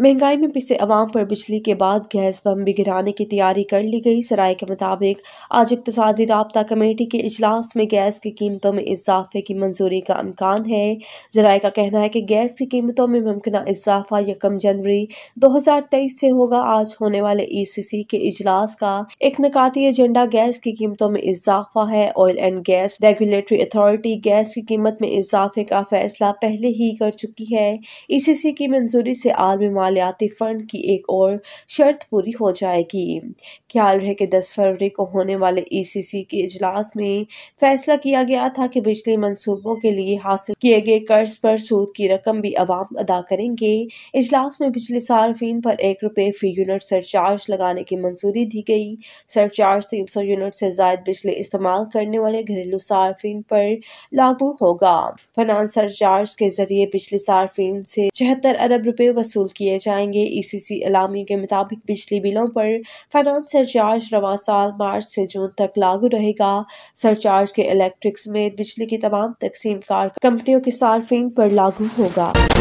महंगाई में पिसे अवाम पर बिजली के बाद गैस बम भी गिराने की तैयारी कर ली गई सराय के मुताबिक आज इकतदी रबता कमेटी के अजलास में गैस की कीमतों में इजाफे की मंजूरी का अमकान है जराये का कहना है कि गैस की कीमतों में मुमकिन इजाफा यकम जनवरी दो हजार तेईस से होगा आज होने वाले ई सी सी के अजलास का एक निकाती एजेंडा गैस की कीमतों में इजाफा है oil and gas regulatory authority gas की कीमत में इजाफे का फैसला पहले ही कर चुकी है ई सी सी की मंजूरी से आलमी मालियाती फ़ंड की एक और शर्त पूरी हो जाएगी ख्याल रहे कि दस फरवरी को होने वाले ईसीसी e के इजलास में फैसला किया गया था कि बिजली मनसूबों के लिए हासिल किए गए कर्ज पर सूद की रकम भी अवाम अदा करेंगे इजलास में बिजली सार्फिन पर एक रुपये फी यूनिट सरचार्ज लगाने की मंजूरी दी गई सरचार्ज तीन सौ यूनिट से जायद बिजली इस्तेमाल करने वाले घरेलू सार्फिन पर लागू होगा फाइनांस सरचार्ज के जरिए बिजली सार्फिन से छहत्तर अरब रुपए वसूल किए किए जाएंगे ईसीसी e अलामी के मुताबिक बिजली बिलों पर फाइनानस सरचार्ज रवा साल मार्च से जून तक लागू रहेगा सरचार्ज के इलेक्ट्रिक समेत बिजली की तमाम तकसीम कार कंपनियों के सार्फिन पर लागू होगा